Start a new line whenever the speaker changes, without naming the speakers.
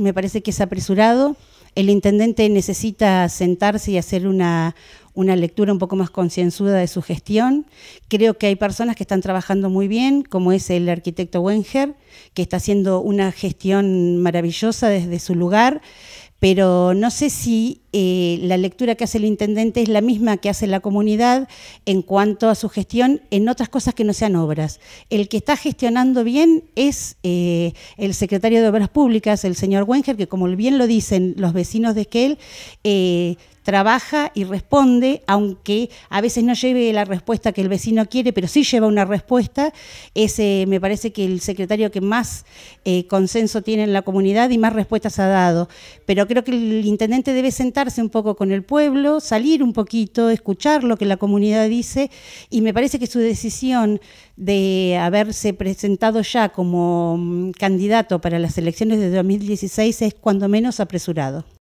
me parece que es apresurado. El intendente necesita sentarse y hacer una, una lectura un poco más concienzuda de su gestión. Creo que hay personas que están trabajando muy bien, como es el arquitecto Wenger, que está haciendo una gestión maravillosa desde su lugar, pero no sé si eh, la lectura que hace el intendente es la misma que hace la comunidad en cuanto a su gestión en otras cosas que no sean obras. El que está gestionando bien es eh, el secretario de Obras Públicas, el señor Wenger, que como bien lo dicen los vecinos de Esquel, eh, trabaja y responde, aunque a veces no lleve la respuesta que el vecino quiere, pero sí lleva una respuesta. Ese me parece que el secretario que más consenso tiene en la comunidad y más respuestas ha dado. Pero creo que el intendente debe sentarse un poco con el pueblo, salir un poquito, escuchar lo que la comunidad dice y me parece que su decisión de haberse presentado ya como mm, candidato para las elecciones de 2016 es cuando menos apresurado.